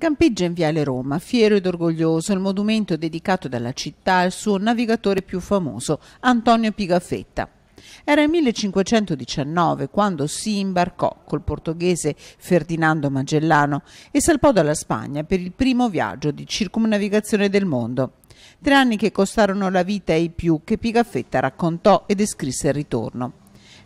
Campeggia in Viale Roma, fiero ed orgoglioso, il monumento dedicato dalla città al suo navigatore più famoso, Antonio Pigafetta. Era il 1519 quando si imbarcò col portoghese Ferdinando Magellano e salpò dalla Spagna per il primo viaggio di circumnavigazione del mondo. Tre anni che costarono la vita ai più che Pigafetta raccontò e descrisse il ritorno.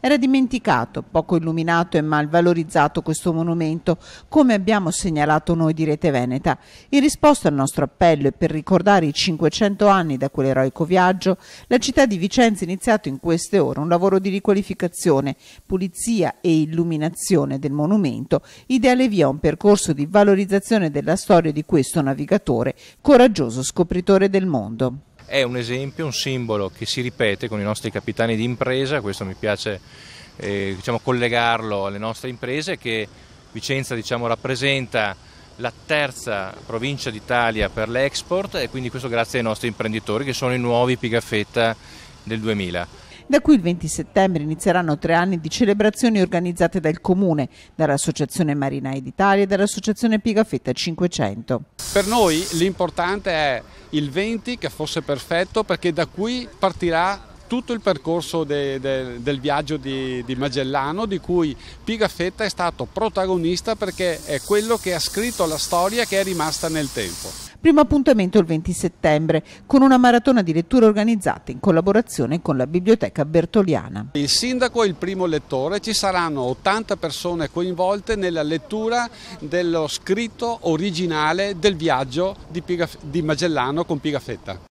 Era dimenticato, poco illuminato e malvalorizzato questo monumento, come abbiamo segnalato noi di Rete Veneta. In risposta al nostro appello e per ricordare i 500 anni da quell'eroico viaggio, la città di Vicenza ha iniziato in queste ore un lavoro di riqualificazione, pulizia e illuminazione del monumento, ideale via un percorso di valorizzazione della storia di questo navigatore, coraggioso scopritore del mondo è un esempio, un simbolo che si ripete con i nostri capitani di impresa, questo mi piace eh, diciamo, collegarlo alle nostre imprese che Vicenza diciamo, rappresenta la terza provincia d'Italia per l'export e quindi questo grazie ai nostri imprenditori che sono i nuovi Pigafetta del 2000. Da qui il 20 settembre inizieranno tre anni di celebrazioni organizzate dal Comune, dall'Associazione Marinai d'Italia e dall'Associazione Pigafetta 500. Per noi l'importante è il 20 che fosse perfetto perché da qui partirà tutto il percorso de, de, del viaggio di, di, Magellano di cui Pigafetta è stato protagonista perché è quello che ha scritto la storia che è rimasta nel tempo. Primo appuntamento il 20 settembre con una maratona di letture organizzata in collaborazione con la Biblioteca Bertoliana. Il sindaco è il primo lettore, ci saranno 80 persone coinvolte nella lettura dello scritto originale del viaggio di, Pigaf di Magellano con Pigafetta.